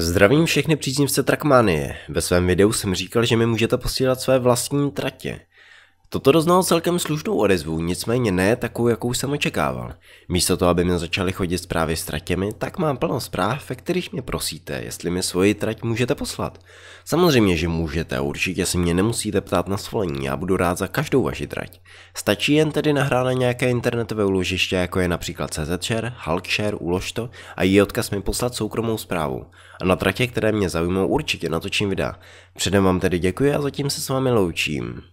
Zdravím všechny příznivce Trackmanie. Ve svém videu jsem říkal, že mi můžete posílat své vlastní tratě. Toto doznalo celkem slušnou odezvu, nicméně ne takovou, jakou jsem očekával. Místo toho, aby mi začaly chodit zprávy s tratěmi, tak mám plno zpráv, ve kterých mě prosíte, jestli mi svoji trať můžete poslat. Samozřejmě, že můžete, určitě si mě nemusíte ptát na svolení, já budu rád za každou vaši trať. Stačí jen tedy nahrát na nějaké internetové úložiště, jako je například CZShare, Hulkshare, Uložto a její odkaz mi poslat soukromou zprávu. A na tratě, které mě zaujmou, určitě natočím videa. Předem vám tedy děkuji a zatím se s vámi loučím.